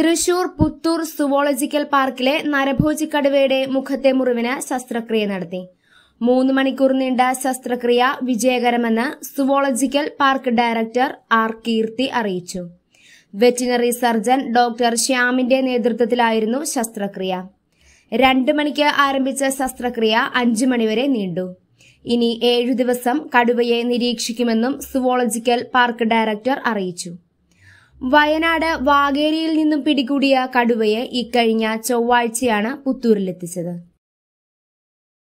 Thrissur Puthur zoological പാർക്കിലെ നരഭോജിക്കടുവയുടെ മുഖത്തെ മുറിവിന് ശസ്ത്രക്രിയ നടത്തി മൂന്ന് മണിക്കൂർ നീണ്ട ശസ്ത്രക്രിയ വിജയകരമെന്ന് zoological park director R Keerthi അറിയിച്ചു വെറ്റിനറി സർജൻ ഡോക്ടർ ശ്യാമിന്റെ നേതൃത്വത്തിലായിരുന്നു ശസ്ത്രക്രിയ രണ്ട് മണിക്ക് ആരംഭിച്ച ശസ്ത്രക്രിയ അഞ്ചു മണിവരെ നീണ്ടു ഇനി ഏഴു ദിവസം കടുവയെ നിരീക്ഷിക്കുമെന്നും സുവോളജിക്കൽ പാർക്ക് ഡയറക്ടർ അറിയിച്ചു വയനാട് വാഗേരിയിൽ നിന്നും പിടികൂടിയ കടുവയെ ഇക്കഴിഞ്ഞ ചൊവ്വാഴ്ചയാണ് പുത്തൂരിലെത്തിച്ചത്